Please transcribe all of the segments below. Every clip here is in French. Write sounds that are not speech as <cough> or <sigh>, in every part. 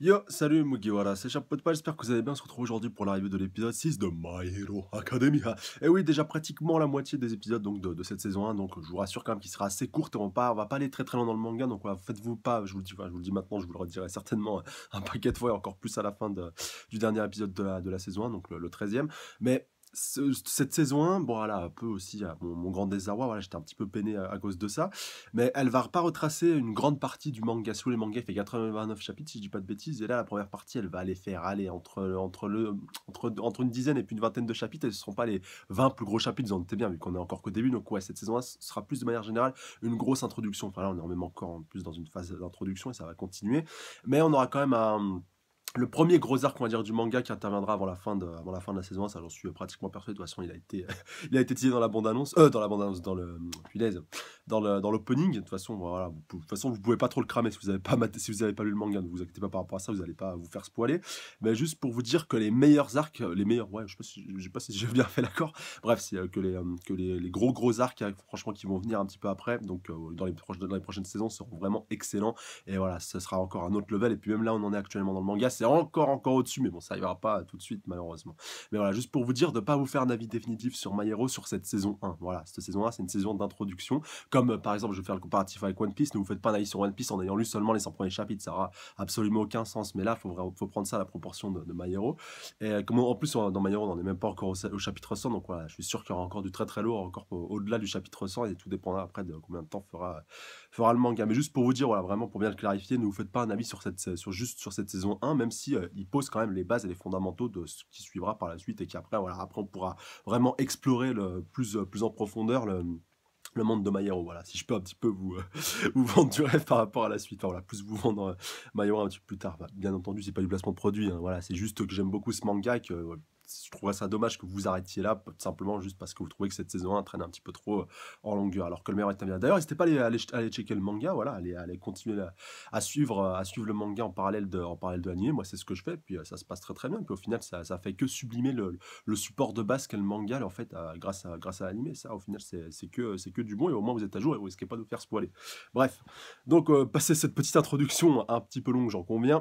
Yo, salut Mugiwara, c'est Chapeau j'espère que vous allez bien, on se retrouve aujourd'hui pour l'arrivée de l'épisode 6 de My Hero Academia. Et oui, déjà pratiquement la moitié des épisodes donc, de, cette saison 1, donc je vous rassure quand même qu'il sera assez courte, on, on va pas aller très très loin dans le manga, donc faites-vous pas, je vous, le dis, je vous dis maintenant, je vous le redirai certainement euh, un paquet de fois et encore plus à la fin de, du dernier épisode de la, saison 1, donc le, le 13 e mais cette saison 1, bon, voilà, un peu aussi euh, mon, grand désarroi, voilà, j'étais un petit peu peiné à, cause de ça, mais elle va pas retracer une grande partie du manga. Sous les mangas, fait 89 chapitres, si je dis pas de bêtises, et là, la première partie, elle va aller faire aller entre, entre, entre, entre une dizaine et puis une vingtaine de chapitres, et ce ne seront pas les 20 plus gros chapitres, on était bien, vu qu'on est encore qu'au début, donc ouais, cette saison 1 sera plus de manière générale une grosse introduction. Enfin, là, on est même encore plus dans une phase d'introduction et ça va continuer, mais on aura quand même un le premier gros arc, on va dire, du manga qui interviendra avant la fin de, avant la, fin de la saison 1, ça j'en suis pratiquement persuadé. De toute façon, il a été, <laughs> il a été dans la bande-annonce, euh, dans la bande-annonce, dans le, punaise, dans le, dans l'opening. De toute façon, voilà, vous, de toute façon, vous pouvez pas trop le cramer si vous avez pas si vous avez pas lu le manga. Ne vous inquiétez pas par rapport à ça, vous allez pas vous faire spoiler. Mais juste pour vous dire que les meilleurs arcs, les meilleurs, ouais, je sais pas si, sais pas si j'ai bien fait l'accord. Bref, c'est euh, que les, euh, que les, gros gros arcs, franchement, qui vont venir un petit peu après, donc dans les, dans les prochaines saisons, seront vraiment excellents. Et voilà, ce sera encore un autre level. Et puis même là, on en est actuellement dans le manga c'est encore, encore au-dessus, mais bon, ça ira pas tout de suite, malheureusement. Mais voilà, juste pour vous dire de ne pas vous faire un avis définitif sur My Hero sur cette saison 1. Voilà, cette saison 1, c'est une saison d'introduction. Comme euh, par exemple, je vais faire le comparatif avec One Piece, ne vous faites pas un avis sur One Piece en ayant lu seulement les 100 premiers chapitres, ça aura absolument aucun sens. Mais là, il faut, faut, prendre ça à la proportion de, de My Hero. Et euh, comme en plus, dans My Hero, on n'en est même pas encore au, chapitre 100, donc voilà, je suis sûr qu'il y aura encore du très très lourd, encore au-delà du chapitre 100, et tout dépendra après de combien de temps fera, fera le manga. Mais juste pour vous dire, voilà, vraiment pour bien le clarifier, ne vous faites pas un avis sur, cette, sur juste sur cette saison 1, même même si euh, il pose quand même les bases et les fondamentaux de ce qui suivra par la suite et qu'après, voilà, après on pourra vraiment explorer le plus, euh, plus en profondeur le, monde de Maillero, voilà, si je peux un petit peu vous, euh, <laughs> vous vendre du rêve par rapport à la suite, hein, voilà, plus vous vendre euh, un petit peu plus tard, bah, bien entendu c'est pas du placement de produit, hein, voilà, c'est juste que j'aime beaucoup ce manga, que je trouvais ça dommage que vous arrêtiez là, simplement juste parce que vous trouvez que cette saison 1 traîne un petit peu trop en euh, longueur, alors que le meilleur est bien D'ailleurs, n'hésitez pas à aller, checker le manga, voilà, allez, continuer à, suivre, euh, à suivre le manga en parallèle de, de l'anime. Moi, c'est ce que je fais, puis euh, ça se passe très très bien. Puis au final, ça, fait que sublimer le, le support de base qu'est le manga, en fait, grâce à, grâce l'anime. Ça, au final, c'est que, que du bon, et au moins vous êtes à jour et vous risquez pas de vous faire spoiler. Bref, donc, passer cette petite introduction un petit peu longue, j'en conviens.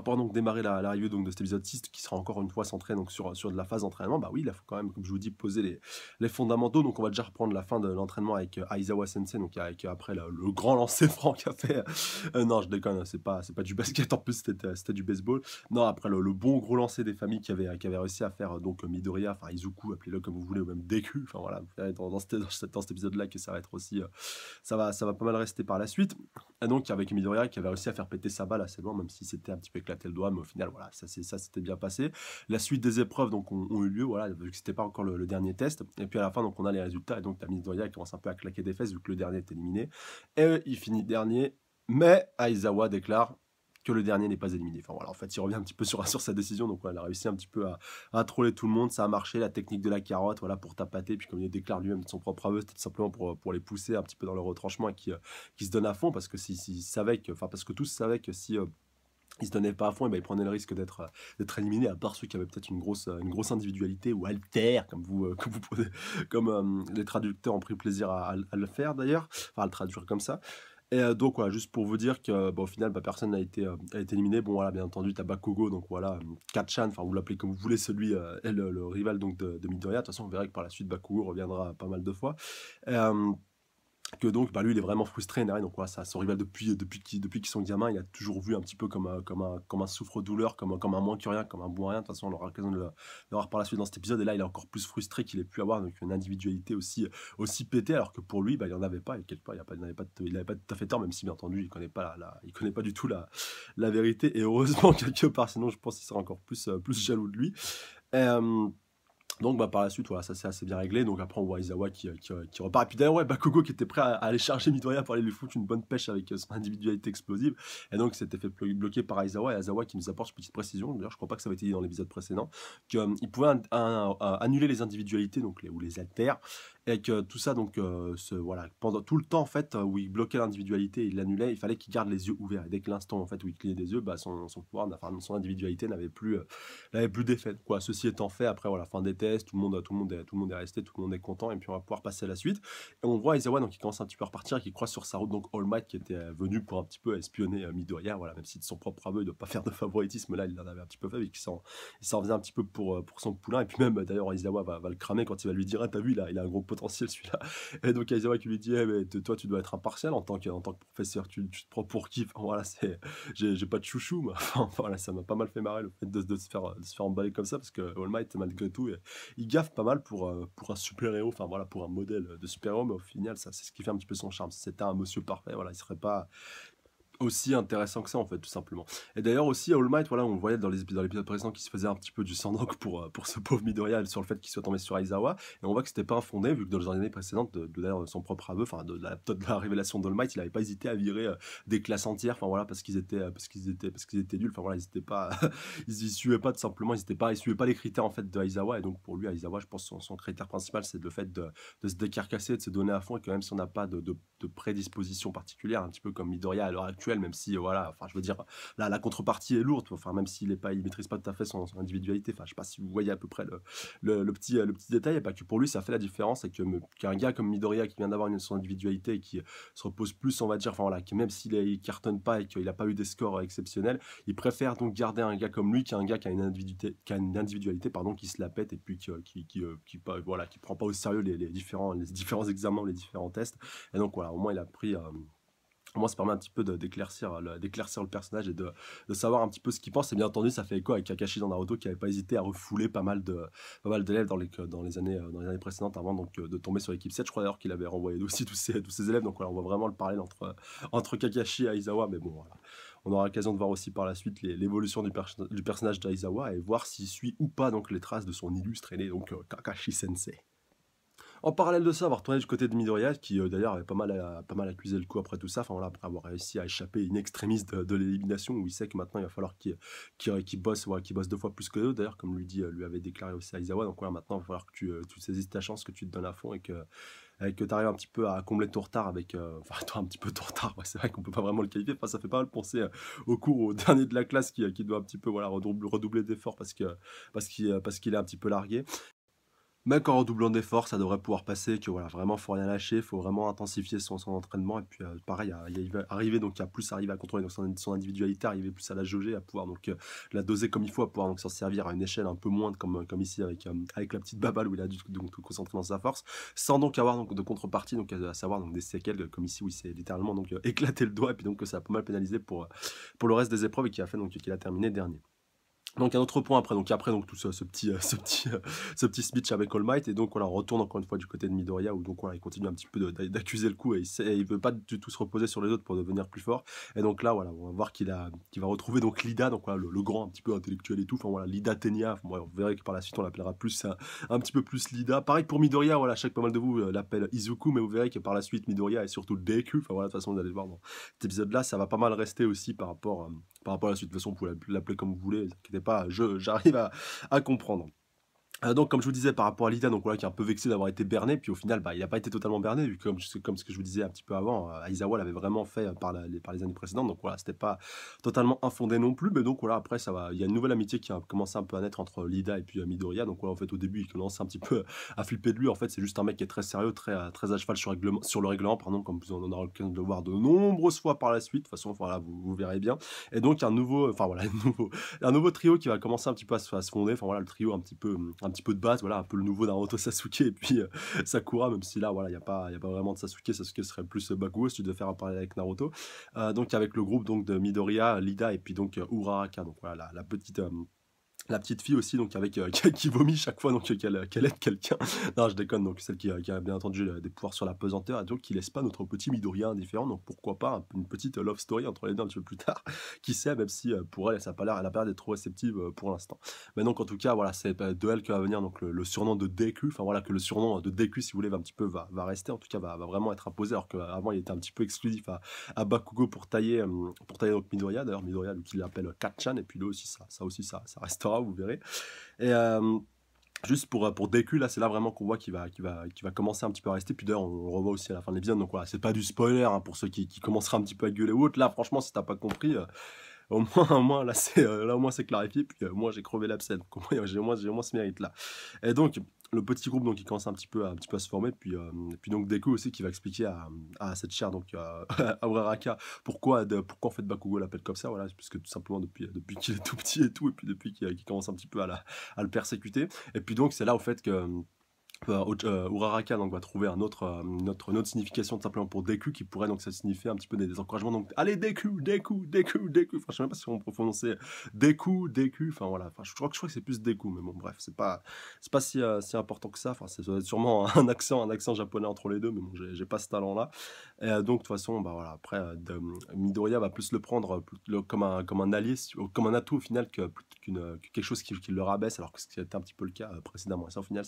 Pour donc démarrer l'arrivée donc de cet épisode 6 qui sera encore une fois centré donc sur, sur de la phase d'entraînement, bah oui, il faut quand même, comme je vous dis, poser les, les fondamentaux. Donc on va déjà reprendre la fin de l'entraînement avec euh, Aizawa Sensei, donc avec euh, après le, grand lancer <laughs> franc a fait. Euh, non, je déconne, hein, c'est pas, c'est pas du basket en plus, c'était, du baseball. Non, après le, bon gros lancer des familles qui avaient, qui avait réussi à faire donc Midoriya, enfin Izuku, appelez-le comme vous voulez, ou même Deku. Enfin voilà, dans, cet, dans cet épisode-là que ça va être aussi, ça, va, ça va pas mal rester par la suite. Et ah, donc, avec Midoriya qui avait réussi à faire péter sa balle assez loin, même si c'était un petit peu éclaté le doigt, mais au final, voilà, ça, s'était bien passé. La suite des épreuves donc, ont, eu lieu, voilà, vu que c'était pas encore le, dernier test. Et puis à la fin, donc, on a les résultats, et donc, la Midoriya commence un peu à claquer des fesses, vu que le dernier est éliminé. Et il finit dernier, mais Aizawa déclare que le dernier n'est pas éliminé. Enfin voilà, en fait, il revient un petit peu sur, <laughs> sur sa décision. Donc elle a réussi un petit peu à, à, troller tout le monde. Ça a marché, la technique de la carotte, voilà, pour tapater. Puis comme il déclare lui-même son propre aveu, c'était simplement pour, euh, pour les pousser un petit peu dans le retranchement et qui, euh, se donne à fond parce que si, que, enfin parce que tous savaient que si ne euh, se donnaient pas à fond, et eh ben ils prenaient le risque d'être d'être éliminés, à part ceux qui avaient peut-être une grosse une grosse individualité ou alter, comme vous <laughs> comme vous comme les traducteurs ont pris plaisir à, le faire d'ailleurs, enfin à le traduire comme ça. Et euh, donc voilà, juste pour vous dire que euh, bon, au final, bah, personne n'a été, euh, été éliminé. Bon voilà, bien entendu, t'as Bakugo, donc voilà, Kachan, enfin vous l'appelez comme vous voulez, celui est le, rival donc de, Midoriya. De toute façon, on verra que par la suite Bakugo reviendra pas mal de fois que donc bah, lui il est vraiment frustré donc voilà, ça son rival depuis depuis depuis qu'ils sont gamins il a toujours vu un petit peu comme un, comme un comme un souffre-douleur comme un, comme un moins que rien comme un bon rien de toute façon on aura l'occasion de le voir par la suite dans cet épisode et là il est encore plus frustré qu'il ait pu avoir donc une individualité aussi aussi pétée alors que pour lui bah, il en avait pas il n'avait pas tout à fait tort même si bien entendu il connaît pas la, il connaît pas du tout la la vérité et heureusement <laughs> quelque part sinon je pense qu'il serait encore plus euh, plus jaloux de lui euh, donc bah, par la suite, voilà, ça s'est assez bien réglé. Donc après, on voit Izawa euh, euh, qui, repart. Et puis d'ailleurs, Kogo bah, qui était prêt à, aller charger Midoriya pour aller lui foutre une bonne pêche avec euh, son <laughs> individualité explosive. Et donc, c'était fait bloquer par Izawa. Et Izawa qui nous apporte une petite précision. D'ailleurs, je crois pas que ça a été dit dans l'épisode précédent. Qu'il pouvait annuler les individualités, donc ou les altères, et que tout ça donc ce, euh, voilà pendant tout le temps en fait où il bloquait l'individualité il l'annulait il fallait qu'il garde les yeux ouverts et dès que l'instant en fait où il clignait des yeux bah, son, son pouvoir son individualité n'avait plus euh, n'avait plus d'effet quoi ceci étant fait après voilà fin des tests tout le monde tout le monde est, tout le monde est resté tout le monde est content et puis on va pouvoir passer à la suite et on voit Izawa donc qui commence un petit peu à repartir qui croise sur sa route donc All Might qui était euh, venu pour un petit peu espionner Midoriya voilà même si de son propre aveu il ne doit pas faire de favoritisme là il en avait un petit peu fait et qu'il s'en faisait un petit peu pour, pour son poulain et puis même d'ailleurs Izawa va, le cramer quand il va lui dire ah, t'as vu là il a un gros potentiel celui-là. Et donc Aizawa qui lui dit eh, mais toi tu dois être impartial en tant que, tant que professeur, tu, te prends pour qui voilà, c'est, j'ai, pas de chouchou, mais <laughs> voilà, ça m'a pas mal fait marrer le fait de, se, faire, de se emballer comme ça parce que All Might malgré tout il gaffe pas mal pour, euh, pour un super-héros, enfin voilà, pour un modèle de super-héros, mais au final ça c'est ce qui fait un petit peu son charme. Si c'était un monsieur parfait, voilà, il serait pas, aussi intéressant que ça en fait tout simplement et d'ailleurs aussi All Might voilà on voyait dans l'épisode précédent qui se faisait un petit peu du sandwich pour euh, pour ce pauvre Midoriya sur le fait qu'il soit tombé sur Aizawa et on voit que c'était pas infondé vu que dans les années précédentes de, son propre aveu enfin de, la, de la révélation d'All Might il avait pas hésité à virer euh, des classes entières enfin voilà parce qu'ils étaient euh, parce qu'ils étaient parce qu'ils étaient nuls enfin voilà ils étaient pas <laughs> ils suivaient pas tout simplement ils étaient pas ils suivaient pas les critères en fait de Aizawa et donc pour lui Aizawa je pense son, son critère principal c'est le fait de, se décarcasser de se donner à fond et quand même si on n'a pas de, de prédisposition particulière un petit peu comme Midoriya à l'heure actuelle même si, voilà, enfin, je veux dire, là, la contrepartie est lourde, enfin, même s'il ne maîtrise pas tout à fait son, individualité. Enfin, je sais pas si vous voyez à peu près le, petit, le petit détail, et pas que pour lui, ça fait la différence, et qu'un gars comme Midoriya qui vient d'avoir une son individualité et qui se repose plus, on va dire, enfin, voilà, que même s'il ne cartonne pas et qu'il n'a pas eu des scores euh, exceptionnels, il préfère donc garder un gars comme lui, qui est un gars qui a une individualité, qui, une individualité, pardon, qui se la pète et puis qui, euh, qui, qui, euh, voilà, qui prend pas au sérieux les, différents, les différents <laughs> examens, les différents tests. Et donc, voilà, au moins, il a pris moi, ça permet un petit peu d'éclaircir euh, le, le, personnage et de, de, savoir un petit peu ce qu'il pense. Et bien entendu, ça fait écho avec Kakashi dans Naruto qui n'avait pas hésité à refouler pas mal de mal d'élèves dans les, dans, les années, euh, dans les années précédentes avant donc, euh, de tomber sur l'équipe 7. Je crois d'ailleurs qu'il avait renvoyé <laughs> aussi tous ses, tous ses élèves. Donc voilà, on voit vraiment le parler entre, entre Kakashi et Aizawa. Mais bon, on aura l'occasion de voir aussi par la suite l'évolution du, personnage du, personnage d'Aizawa et voir s'il suit ou pas donc, les traces de son illustre aîné, donc Kakashi Sensei. En parallèle de ça, on va retourner du côté de Midoriya, qui euh, d'ailleurs avait pas mal, à, pas mal accusé le coup après tout ça, enfin après avoir réussi à échapper une extrémiste de, de l'élimination, où il sait que maintenant il va falloir qu'il bosse, bosse deux fois plus que deux, d'ailleurs, comme lui, dit, euh, lui avait déclaré aussi Aizawa, donc voilà, maintenant il va falloir que tu, euh, tu saisisses ta chance, que tu te donnes à fond et que que tu arrives un petit peu à combler ton retard avec, <laughs> enfin toi un petit peu ton retard, c'est vrai qu'on peut pas vraiment le qualifier, enfin ça fait pas mal penser au cours au <laughs> dernier de la classe qui, doit un petit peu voilà redoubler, d'efforts parce parce qu'il est un petit peu largué même quand en doublant d'efforts, ça devrait pouvoir passer, que voilà, vraiment, faut rien lâcher, faut vraiment intensifier son, entraînement. Et puis, euh, pareil, il va arriver, donc, à plus arrive à contrôler son, individualité, arriver plus à la jauger, à pouvoir donc euh, la doser comme il faut, à pouvoir donc s'en servir à une échelle un peu moindre, comme, euh, comme ici avec, avec la petite babale où il a dû donc, tout concentrer dans sa force, sans donc avoir donc, de contrepartie, donc, à, savoir donc, des séquelles, comme ici où il s'est littéralement donc, <laughs> éclaté le doigt, et puis donc que ça a pas mal pénalisé pour, pour le reste des épreuves et qui a fait donc qu'il a terminé dernier. Donc un autre point après, donc après donc tout ce, ce petit euh, ce petit euh, ce petit speech avec All Might et donc voilà, on retourne encore une fois du côté de Midoriya où donc voilà, il continue un petit peu d'accuser le coup et il, ne veut pas du tout se reposer sur les autres pour devenir plus fort et donc là voilà, on va voir qu'il a va retrouver donc Lida donc voilà le, grand un petit peu intellectuel et tout, enfin voilà Lida Tenya, vous on verra que par la suite on l'appellera plus un, petit peu plus Lida. Pareil pour Midoriya, voilà, chaque pas mal de vous euh, l'appelle Izuku mais vous verrez que par la suite Midoriya et surtout Deku, enfin voilà, de toute façon vous allez voir dans cet épisode là, ça va pas mal rester aussi par rapport par rapport à la suite de toute façon vous pouvez l'appeler comme vous voulez, pas, j'arrive à, à comprendre. Euh, donc, comme je vous disais par rapport à Lida, donc voilà, qui est un peu vexé d'avoir été berné, puis au final, bah, il n'a pas été totalement berné, vu comme, comme, ce que je vous disais un petit peu avant, euh, Aizawa l'avait vraiment fait euh, par, les, par les années précédentes, donc voilà, c'était pas totalement infondé non plus, mais donc voilà, après, ça va, il y a une nouvelle amitié qui a commencé un peu à naître entre Lida et puis Midoriya, donc voilà, en fait, au début, il commence un petit peu <laughs> à flipper de lui, en fait, c'est juste un mec qui est très sérieux, très, très à cheval sur, sur le règlement, pardon, comme on aura l'occasion de le voir de nombreuses fois par la suite, de toute façon, voilà, vous, verrez bien, et donc un nouveau, enfin voilà, <laughs> un nouveau, un nouveau trio qui va commencer un petit peu à, se fonder, enfin voilà, le trio un petit peu, hum, un petit peu de base, voilà, un peu le nouveau Naruto Sasuke et puis euh, Sakura, même si là, voilà, il n'y a, pas, y a pas vraiment de Sasuke, Sasuke serait plus euh, Bakugo si tu devais faire un parallèle avec Naruto. Euh, donc avec le groupe donc, de Midoriya, Lida et puis donc Uraraka, donc voilà, la petite la petite fille aussi donc avec euh, <laughs> qui vomit chaque fois donc qu'elle euh, aide quelqu'un <laughs> non je déconne donc celle qui, euh, a bien entendu des pouvoirs sur la pesanteur et donc qui laisse pas notre petit Midoriya indifférent donc pourquoi pas une petite love story entre les deux un petit peu plus tard <laughs> qui sait même si pour elle ça a pas l'air elle a l'air d'être trop réceptive pour l'instant mais donc en tout cas voilà c'est bah, de elle que va venir donc le, surnom de Deku enfin voilà que le surnom de Deku si vous voulez va un petit peu va, va rester en tout cas va, vraiment être imposé alors qu'avant il était un petit peu exclusif à, Bakugo pour tailler pour tailler donc Midoriya d'ailleurs Midoriya lui qui l'appelle Kachan et puis lui aussi ça ça aussi ça ça reste vous verrez. Et euh, juste pour, pour là, c'est là vraiment qu'on voit qu'il va, va, va commencer un petit peu à rester. Puis d'ailleurs, on le revoit aussi à la fin de l'épisode. Donc voilà, c'est pas du spoiler hein, pour ceux qui, qui un petit peu à gueuler ou autre. Là, franchement, si t'as pas compris, euh, au, <laughs> moins, au moins, là, c'est, euh, là, au moins, c'est clarifié. Puis moi, j'ai crevé l'abcès. Donc j'ai, au moins, j'ai, au moins ce mérite-là. Et donc, le petit groupe donc, qui commence un petit peu à, un petit peu se former. Puis, euh, puis donc Deku aussi qui va expliquer à, cette chair, donc à, euh, à <laughs> pourquoi, de, pourquoi en fait Bakugo l'appelle comme ça. Voilà, puisque tout simplement depuis, euh, depuis qu'il est tout petit et tout, et puis depuis qu'il commence un petit peu à, la, à le persécuter. Et puis donc c'est là au fait que euh, euh, Uraraka donc, va trouver un autre, euh, une, autre, une, signification tout simplement pour Deku qui pourrait donc ça signifier un petit peu des, des encouragements. Donc, allez, Deku, Deku, Deku, Deku. franchement, je sais même pas si on peut prononcer Deku, Deku. Enfin, voilà. Enfin, je, crois, je crois que c'est plus Deku, mais bon, bref, c'est pas, c'est pas si, important que ça. Enfin, c'est sûrement <laughs> un accent, un accent japonais entre les deux, mais bon, j'ai, pas ce talent-là. donc, de toute façon, bah voilà, après, Midoriya va plus le prendre comme, un, comme un allié, comme un atout au final que, qu'une, quelque chose qui, qui, le rabaisse, alors que c'était un petit peu le cas précédemment. Et ça, au final,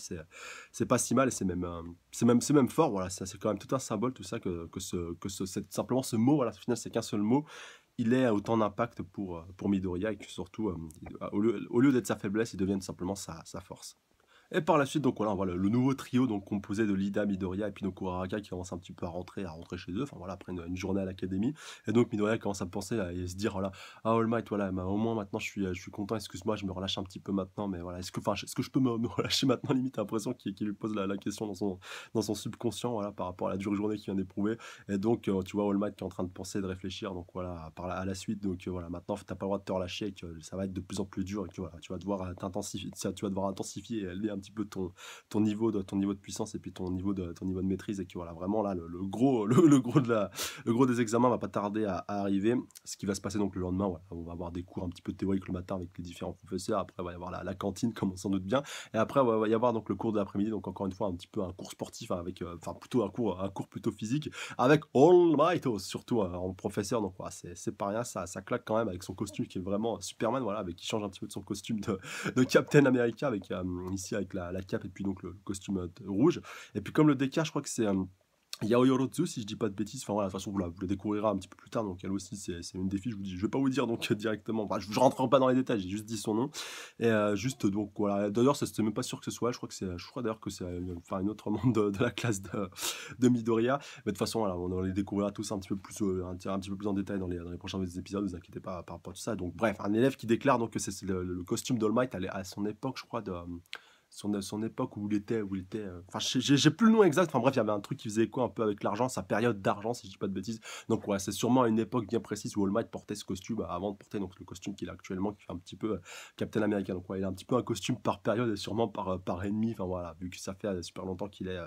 c'est c'est pas si mal et c'est même, euh, c'est même, fort. Voilà, c'est quand même tout un symbole, tout ça, que, ce, que simplement ce mot, au final, c'est qu'un seul mot. Il ait autant d'impact pour, euh, pour Midoriya et que surtout, euh, au lieu, d'être sa faiblesse, il devienne simplement sa force. Et par la suite, donc voilà, le, nouveau trio donc composé de Lida, Midoriya et donc Araka qui commence un petit peu à rentrer, à rentrer chez eux. Enfin voilà, après une, journée à l'académie. Et donc Midoriya commence à penser à, et se dire voilà, ah All Might, voilà, au moins maintenant je suis, je suis content. Excuse-moi, je me relâche un petit peu maintenant, mais voilà, est-ce que, est-ce que je peux me, relâcher maintenant Limite, l'impression qu'il lui pose la, question dans son, dans son subconscient, voilà, par rapport à la dure journée qu'il vient d'éprouver. Et donc euh, tu vois All Might qui est en train de penser, de réfléchir. Donc voilà, par à la suite, donc euh, voilà, maintenant t'as pas le droit de te relâcher, et que ça va être de plus en plus dur et que voilà, tu vas devoir tu vas devoir intensifier. Et, un petit peu ton, ton, niveau, de, ton niveau de puissance et puis ton niveau de, ton niveau de maîtrise. Et que voilà, vraiment, là, le, gros, le, gros de la, le gros des examens va pas tarder à, arriver. Ce qui va se passer donc le lendemain, on va avoir des cours un petit peu théoriques le matin avec les différents professeurs. Après, il va y avoir la, cantine, comme on s'en doute bien. Et après, il va y avoir donc le cours de l'après-midi. Donc, encore une fois, un petit peu un cours sportif, hein, avec, euh, enfin, plutôt un cours, un cours plutôt physique, avec All might surtout euh, en professeur. Donc, c'est pas rien, ça, ça claque quand même avec son costume qui est vraiment Superman, voilà, avec qui change un petit peu de son costume de, Captain America, avec euh, ici, la, cape et puis donc le, costume euh, rouge. Et puis comme le décart, je crois que c'est euh, Yaoyorozu si je dis pas de bêtises, enfin voilà, de toute façon vous le découvrirez un petit peu plus tard, donc elle aussi c'est une défi, je vous dis, je vais pas vous dire donc <laughs> directement, je, rentre pas dans les détails, j'ai juste dit son nom, et euh, juste donc voilà, d'ailleurs c'était même pas sûr que ce soit, je crois que c'est, je crois d'ailleurs que c'est enfin, une autre membre de, la classe de, de Midoriya, mais de toute façon voilà, on les découvrira tous un petit peu plus, un, petit peu plus en détail dans les, dans les prochains épisodes, ne vous inquiétez pas par rapport à tout ça, donc bref, un élève qui déclare donc que c'est le, costume d'All Might à, à son époque, je crois, de son, son époque où il était, où il était. Euh, enfin, j'ai plus le nom exact. Enfin bref, il y avait un truc qui faisait quoi un peu avec l'argent, sa période d'argent, si je dis pas de bêtises. Donc ouais, c'est sûrement une époque bien précise où All Might portait ce costume euh, avant de porter donc le costume qu'il a actuellement, qui fait un petit peu euh, Captain America. Donc ouais, il a un petit peu un costume par période et sûrement par par ennemi. Enfin voilà, vu que ça fait super longtemps qu'il est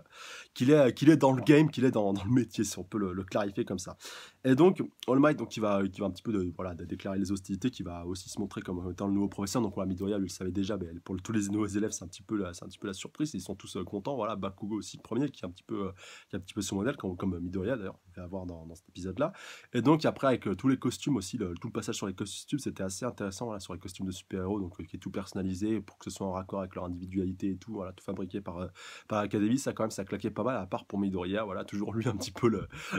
qu'il est qu'il est dans le game, qu'il est dans, le métier, si on peut le, clarifier comme ça. Et donc All Might, donc qui va qui va un petit peu de voilà déclarer les hostilités, qui va aussi se montrer comme étant le nouveau professeur. Donc ouais, Midoriya, lui, le savait déjà, mais pour tous les nouveaux élèves, c'est un petit peu c'est un petit peu la surprise. Ils sont tous euh, contents. Voilà, Bakugo aussi le premier, qui est un petit peu, euh, qui un petit peu son modèle, comme, comme Midoriya d'ailleurs à avoir dans, cet épisode-là. Et donc après, avec euh, tous les costumes aussi, le, tout le passage sur les costumes, c'était assez intéressant sur les costumes de super-héros, donc euh, qui est tout personnalisé pour que ce soit en raccord avec leur individualité et tout, voilà, tout fabriqué par, euh, Academy. Ça, quand même, ça claquait pas mal, à part pour Midoriya, voilà, toujours lui un petit peu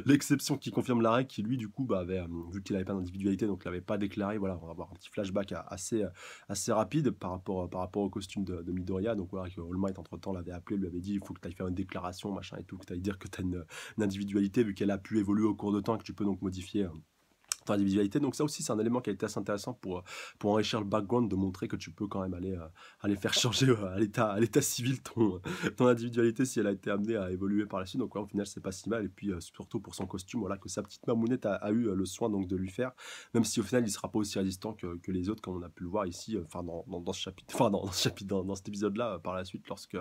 l'exception qui confirme la règle, qui lui, du coup, bah, avait, euh, vu qu'il avait pas d'individualité, donc l'avait pas déclaré, voilà, on va avoir un petit flashback assez, assez rapide par rapport, par rapport au costume de, Midoriya, donc voilà, que All Might, entre-temps, l'avait appelé, lui avait dit, il faut que tu ailles faire une déclaration, machin et tout, que tu ailles dire que tu as une, individualité, vu qu'elle a pu au cours de temps, que tu peux donc modifier hein individualité, Donc ça aussi, c'est un élément qui a été assez intéressant pour, euh, pour enrichir le background, de montrer que tu peux quand même aller, euh, aller faire changer euh, à l'état, à l'état civil ton, ton individualité si elle a été amenée à évoluer par la suite. Donc au final, c'est pas si mal. Et puis surtout pour son costume, voilà, que sa petite mamounette a, a, eu le soin donc de lui faire, même si au final, il sera pas aussi résistant que, les autres, comme on a pu le voir ici, enfin dans, dans, ce chapitre, enfin dans, ce chapitre, dans, cet épisode-là, par la suite, lorsque,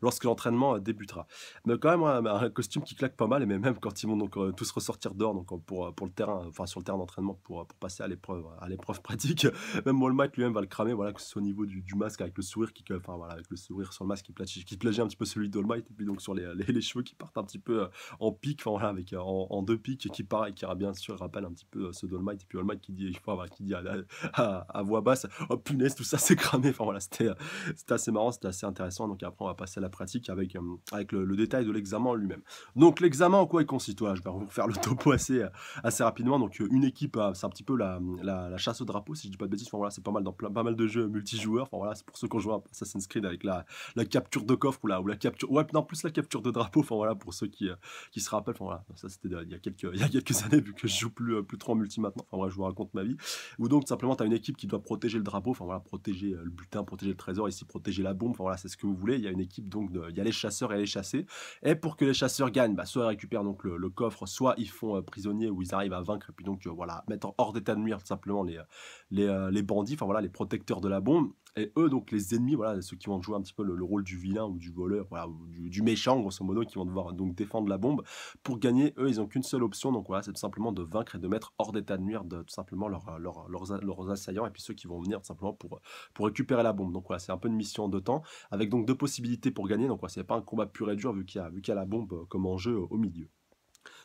lorsque l'entraînement débutera. Mais quand même, un, costume qui claque pas mal, et même quand ils vont donc tous ressortir dehors donc, pour, pour le terrain, enfin sur le terrain d'entraînement, pour, passer à l'épreuve à l'épreuve <laughs> pratique. Même Walmart lui-même va le cramer, voilà, que ce soit au niveau du, masque avec le sourire qui, enfin voilà, avec le sourire sur le masque qui, plagie, qui plagie un petit peu celui might et puis donc sur les, les, cheveux qui partent un petit peu euh, en pic, enfin voilà, avec euh, en, deux pics qui part et qui bien sûr rappelle un petit peu euh, ce might et puis Olmight qui dit, qui dit à, voix basse, oh punaise tout ça c'est cramé, enfin voilà, c'était assez marrant, c'était assez intéressant. Donc après on va passer à la pratique avec avec le, détail de l'examen lui-même. Donc l'examen en quoi il consiste Je vais vous faire le topo assez assez rapidement. Donc une équipe euh, c'est un petit peu la, chasse au drapeau, si je dis pas de bêtises. Enfin, voilà, c'est pas mal dans pas mal de jeux multijoueurs. Enfin, voilà, c'est pour ceux qui ont joué à Assassin's Creed avec la, capture de coffre ou la, la capture. Ouais, non, plus la capture de drapeau. Enfin, voilà, pour ceux qui, euh, qui se rappellent. Enfin, voilà, ça c'était euh, il y a quelques, il y a quelques années, vu que je joue plus, plus trop en multi maintenant. Enfin, voilà, je vous raconte ma vie. Ou donc, simplement, tu as une équipe qui doit protéger le drapeau. Enfin, voilà, protéger le butin, protéger le trésor, ici, protéger la bombe. Enfin, voilà, c'est ce que vous voulez. Il y a une équipe, donc, il y a les chasseurs et les chassés. Et pour que les chasseurs gagnent, bah, soit ils récupèrent donc le, coffre, soit ils font prisonnier ou ils arrivent à vaincre. Et puis, donc, voilà, mettre hors d'état de nuire tout simplement les, euh, euh, les, bandits, enfin voilà, les protecteurs de la bombe. Et eux, donc les ennemis, voilà, ceux qui vont jouer un petit peu le, rôle du vilain ou du voleur, voilà, du, méchant, grosso modo, qui vont devoir donc défendre la bombe. Pour gagner, eux, ils n'ont qu'une seule option, donc voilà, c'est tout simplement de vaincre et de mettre hors d'état de nuire de, tout simplement leur, euh, leurs, assaillants et puis ceux qui vont venir simplement pour, pour récupérer la bombe. Donc voilà, c'est un peu une mission de temps, avec donc deux possibilités pour gagner. Donc voilà, c'est pas un combat pur et dur vu qu'il y, y, a la bombe comme enjeu au milieu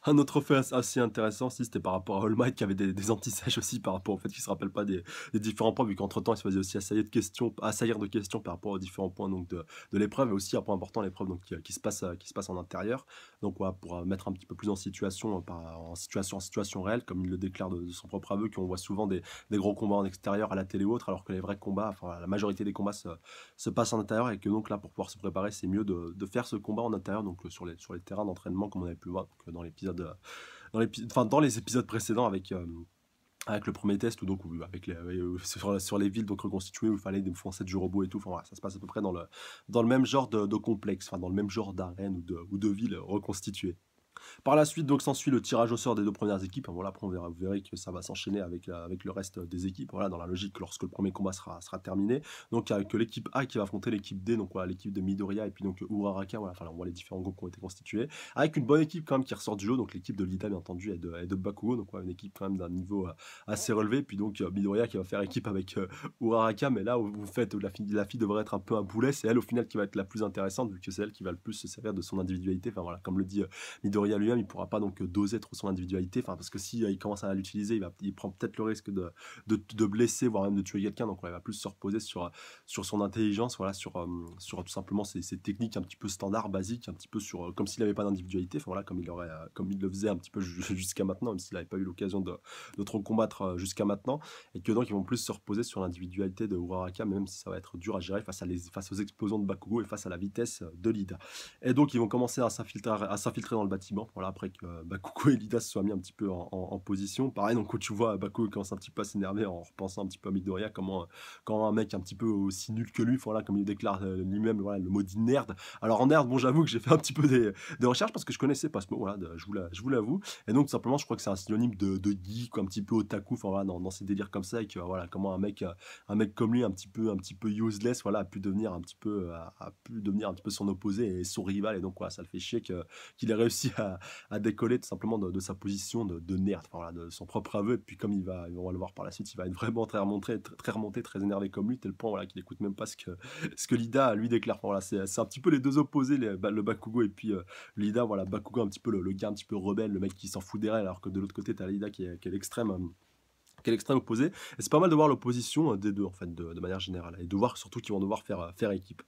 un autre fait assez intéressant, si c'était par rapport à All Might, qui avait des, des aussi par rapport au fait qu'il ne se rappelle pas des, différents points, vu qu'entre-temps, il se faisait aussi assaillir de questions, assaillir de questions par rapport aux différents points donc, de, l'épreuve, et aussi un point important, l'épreuve donc, se passe, qui se passe en intérieur. Donc, pour pour euh, mettre un petit peu plus en situation, euh, en situation, en situation réelle, comme il le déclare de, son propre aveu, qu'on voit souvent des, gros combats en extérieur à la télé ou autre, alors que les vrais combats, enfin, la majorité des combats se, passent en intérieur et que donc là, pour pouvoir se préparer, c'est mieux de, faire ce combat en intérieur, donc euh, sur les, sur les terrains d'entraînement, comme on avait pu voir dans l'épisode, dans, les épisodes précédents avec avec le premier test, ou donc avec euh, euh, sur, les villes donc reconstituées il fallait foncer du robot et tout. ça se passe à peu près dans le, dans le même genre de, complexe, enfin, dans le même genre d'arène ou de, ou de ville reconstituée. Par la suite, donc s'ensuit le tirage au sort des deux premières équipes. Voilà, après on verra, vous verrez que ça va s'enchaîner avec, euh, avec le reste euh, des équipes. Voilà, dans la logique lorsque le premier combat sera, sera terminé. Donc avec l'équipe A qui va affronter l'équipe D, donc voilà l'équipe de Midoriya et puis donc Uraraka. Voilà, enfin on voit les différents groupes qui ont été constitués avec une bonne équipe quand même qui ressort du lot. Donc l'équipe de Lida bien entendu et de, Bakugo, donc voilà une équipe quand même d'un niveau euh, assez relevé. Puis donc Midoriya qui va faire équipe avec Uraraka, mais là vous faites la fille, la fille devrait être un peu un boulet. C'est elle au final qui va être la plus intéressante vu que c'est elle qui va le plus se servir de son individualité. Enfin voilà, comme le dit Midoria. Midoriya lui-même, il ne pourra pas donc doser trop son individualité. Enfin, parce que si euh, il commence à l'utiliser, il, il prend peut-être le risque de, de, de, blesser, voire même de tuer quelqu'un. Donc, il va plus se reposer sur, sur son intelligence, voilà, sur, euh, sur tout simplement ses, techniques un petit peu standard, basiques, un petit peu sur, euh, comme s'il n'avait pas d'individualité. Enfin, voilà, comme il aurait, comme il le faisait un petit peu <laughs> jusqu'à maintenant, même s'il n'avait pas eu l'occasion de, de, trop combattre jusqu'à maintenant, et que donc ils vont plus se reposer sur l'individualité de Uraraka, même si ça va être dur à gérer face à les, face aux explosions de Bakugo et face à la vitesse de Lida. Et donc ils vont commencer à s'infiltrer, à s'infiltrer dans le bâtiment voilà, après que Bakuko et Lidas se soient mis un petit peu en, position. Pareil, donc quand tu vois Bakuko commence un petit peu à s'énerver en repensant un petit peu à Midoriya, comment quand un mec un petit peu aussi nul que lui, voilà, comme il déclare lui-même voilà, le mot dit nerd. Alors en nerd, bon, j'avoue que j'ai fait un petit peu des, recherche recherches parce que je connaissais pas ce mot, voilà, je vous l'avoue. Et donc, simplement, je crois que c'est un synonyme de, geek, un petit peu otaku, voilà, dans, ces délires comme ça, et que voilà, comment un mec, un mec comme lui, un petit peu, un petit peu useless, voilà, a pu devenir un petit peu, a, devenir un petit peu son opposé et son rival. Et donc, quoi ça le fait chier qu'il ait réussi à à, décoller tout simplement de, sa position de, nerf, de son propre aveu. Et puis comme il va, on va le voir par la suite, il va être vraiment très remonté, très, remonté, très énervé comme lui, tel point voilà, qu'il n'écoute même pas ce que, ce que Lida lui déclare. voilà, c'est un petit peu les deux opposés, bah, le Bakugo et puis euh, Lida. Voilà, Bakugo un petit peu le, gars un petit peu rebelle, le mec qui s'en fout des règles, alors que de l'autre côté, as Lida qui est, qui est l'extrême. Euh, quel extrême opposé. Et c'est pas mal de voir l'opposition euh, des deux, en fait, de, manière générale. Et de voir surtout qu'ils vont devoir faire équipe.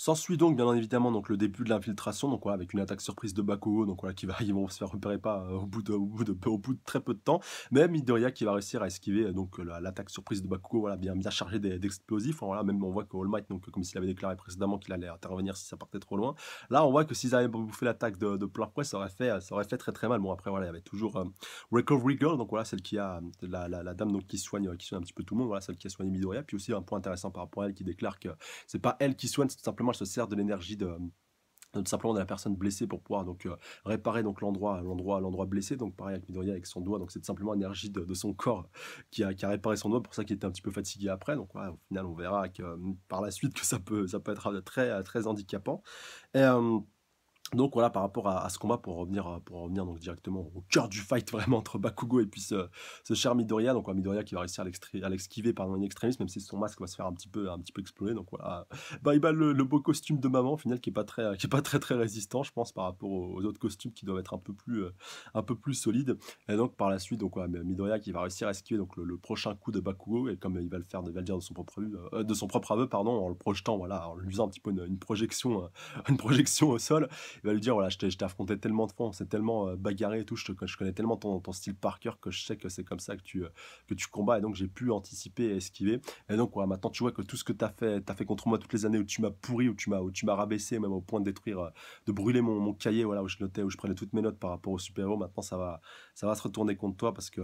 S'ensuit donc bien évidemment donc le début de l'infiltration, donc voilà, avec une attaque surprise de Bakugo, donc voilà, qui va, <laughs> ils vont se faire repérer pas euh, au bout de, au bout de, au bout de très peu de temps. Mais Midoriya qui va réussir à esquiver euh, donc l'attaque surprise de Bakugo, voilà, bien bien chargée d'explosifs. voilà, même on voit que All Might, donc comme s'il avait déclaré précédemment qu'il allait intervenir si ça partait trop loin. Là, on voit que s'ils avaient bouffé l'attaque de, de plein ça aurait fait, ça aurait fait très très mal. Bon après voilà, il y avait toujours euh, Recovery Girl, donc voilà, celle qui a la, la, dame donc qui soigne, qui soigne un petit peu tout le monde, voilà, celle qui a soigné Midoriya. Puis aussi un point intéressant par rapport à elle qui déclare que c'est pas elle qui soigne, c'est simplement se sert de l'énergie de simplement de la personne blessée pour pouvoir donc euh, réparer donc l'endroit l'endroit l'endroit blessé donc pareil avec Midoriya avec son doigt donc c'est simplement l'énergie de, son corps qui a, qui réparé son doigt pour ça qu'il était un petit peu fatigué après donc au final on verra que, euh, par la suite que ça peut ça peut être euh, très très handicapant et donc voilà, par rapport à, ce combat, pour revenir, euh, pour revenir donc directement au cœur du fight <laughs> vraiment entre Bakugo et puis ce, cher Midoriya. Donc Midoria Midoriya qui va réussir à l'esquiver par un extrémiste, même si son masque va se faire un petit peu, un petit peu exploser. Donc voilà, il euh, bat le, le, beau costume de maman, au final, qui est pas très, euh, qui est pas très très résistant, je pense, par rapport aux, autres costumes qui doivent être un peu plus, un peu plus solides. Et donc par la suite, donc ouais, Midoriya qui va réussir à esquiver donc le, prochain coup de Bakugo et comme il va le faire, il va dire de son propre, de son propre aveu, pardon, en le projetant, voilà, en lui faisant un petit peu une, une projection, <laughs> une projection au sol il va lui dire voilà, je t'ai affronté tellement de fois, c'est s'est tellement euh, bagarré et tout, je, je connais tellement ton, style par cœur que je sais que c'est comme ça que tu, euh, que tu combats et donc j'ai pu anticiper et esquiver. Et donc, voilà, maintenant tu vois que tout ce que tu as fait, as fait contre moi toutes les années où tu m'as pourri, où tu m'as, rabaissé, même au point de détruire, euh, de brûler mon, mon, cahier, voilà, où je notais, où je prenais toutes mes notes par rapport au super-héros, maintenant ça va, ça va se retourner contre toi parce que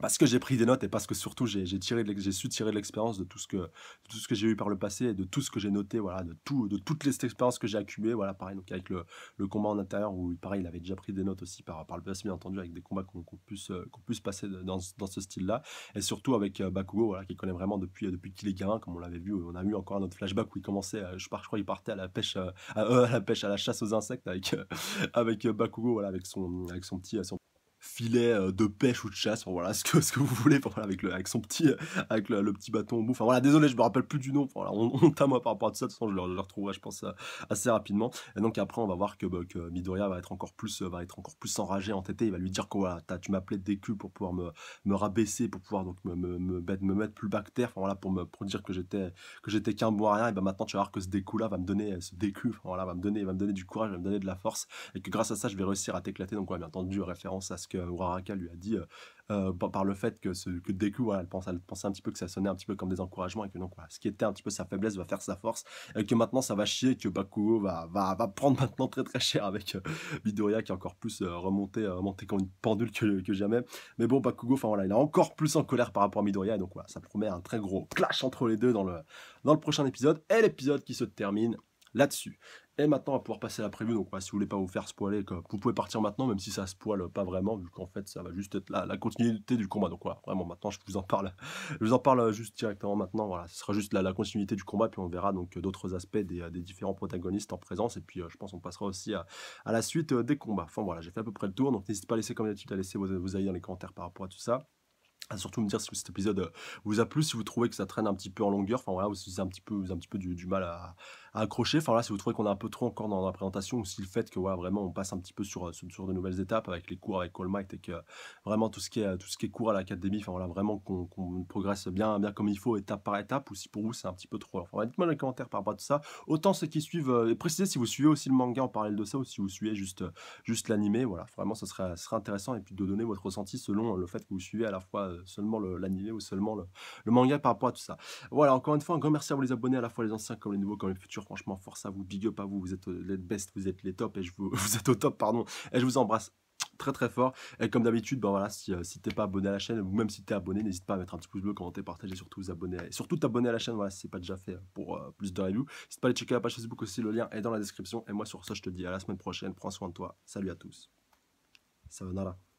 parce que j'ai pris des notes et parce que surtout j'ai su tirer de l'expérience de tout ce que tout ce que j'ai eu par le passé et de tout ce que j'ai noté voilà de tout de toutes les expériences que j'ai accumulées voilà pareil donc avec le, combat en intérieur où pareil il avait déjà pris des notes aussi par le passé bien entendu avec des combats qu'on puisse euh, qu'on puisse passer dans, dans, ce style là et surtout avec euh, Bakugo voilà qui connaît vraiment depuis euh, depuis qu'il est gamin comme on l'avait vu on a eu encore un autre flashback où il commençait je, crois, je il partait à la pêche à, à, la pêche à la chasse aux insectes avec avec Bakugo voilà avec son avec son petit son filet euh, de pêche ou de chasse, voilà <laughs> ce que, ce que vous voulez, enfin, avec, le, avec son petit, euh, avec le, petit bâton au bout. Enfin voilà, désolé, je me rappelle plus du nom. voilà, on, t'a moi par rapport à tout ça, de toute façon je le, retrouverai, je pense, euh, assez rapidement. Et donc après, on va voir que, bah, Midoriya va être encore plus, va être encore plus enragé, entêté. Il va lui dire que voilà, tu m'appelais de décu pour pouvoir me, me rabaisser, pour pouvoir donc me, me, me, mettre plus bas que terre, enfin, voilà, pour me pour dire que j'étais que j'étais qu'un bon rien. Et ben maintenant, tu vas voir que ce décu-là va me donner ce décu, voilà, va me donner, va me donner du courage, va me donner de la force, et que grâce à ça, je vais réussir à t'éclater. Donc bien entendu, référence à ce que euh, Uraraka lui a dit euh, euh, par, le fait que, ce, que Deku, elle, pensait un petit peu que ça sonnait un petit peu comme des encouragements et que donc voilà, ce qui était un petit peu sa faiblesse va faire sa force et que maintenant ça va chier que Bakugo va, va, va, prendre maintenant très très cher avec Midoriya qui est encore plus remonté, remonté comme une pendule que, jamais. Mais bon, Bakugo, enfin voilà, il est encore plus en colère par rapport à Midoriya et donc voilà, ça promet un très gros clash entre les deux dans le, dans le prochain épisode et l'épisode qui se termine là-dessus. Et maintenant, on va pouvoir passer à la prévue, Donc, bah, si vous voulez pas vous faire spoiler, vous pouvez partir maintenant, même si ça se spoil pas vraiment, vu qu'en fait, ça va juste être la, continuité du combat. Donc, voilà, vraiment, maintenant, je vous en parle. <laughs> Je vous en parle euh, juste directement maintenant. Voilà, ce sera juste la, continuité du combat, puis on verra donc d'autres aspects des, euh, différents protagonistes en présence. Et puis, euh, je pense, on passera aussi à, la suite des combats. Enfin, voilà, j'ai fait à peu près le tour. Donc, n'hésitez pas à laisser, comme d'habitude, à laisser vos, avis dans les commentaires par rapport à tout ça. À surtout me dire si cet épisode vous a plu, si vous trouvez que ça traîne un petit peu en longueur, enfin voilà, vous si c'est un petit peu, un petit peu du mal à, à accrocher. Enfin là, si vous trouvez qu'on est un peu trop encore dans la présentation, ou si le fait que voilà, vraiment on passe un petit peu euh, sur, sur, de nouvelles étapes avec les cours avec Colmite et que euh, vraiment tout ce qui est, euh, tout ce qui est cours à l'académie, enfin voilà, vraiment qu'on progresse bien, bien comme il faut, étape par étape, ou si pour vous c'est un petit peu trop. Enfin, dites-moi dans les commentaires par rapport à tout ça. Autant ceux qui suivent, précisez si vous suivez aussi le manga en parallèle de ça, ou si vous suivez juste, juste l'animé, voilà, vraiment ça serait, serait intéressant, et puis de donner votre ressenti selon le fait que vous suivez à la fois seulement l'animé ou seulement le, le manga par rapport à tout ça. Voilà, encore une fois, un grand merci à vous les abonnés, à la fois les anciens comme les nouveaux, comme les futurs Franchement, force à vous, big up à vous. Vous êtes euh, les best, vous êtes les tops et je <laughs> vous, êtes au top, pardon. Et je vous embrasse très très fort. Et comme d'habitude, ben voilà, si, euh, si t'es pas abonné à la chaîne, ou même si t'es abonné, n'hésite pas à mettre un petit pouce bleu, commenter, partager, surtout vous abonner. Et surtout t'abonner à la chaîne, voilà, ce c'est pas déjà fait pour euh, plus de reviews. N'hésite pas à aller checker la page Facebook aussi, le lien est dans la description. Et moi sur ça, je te dis à la semaine prochaine, prends soin de toi. Salut à tous. ça va la...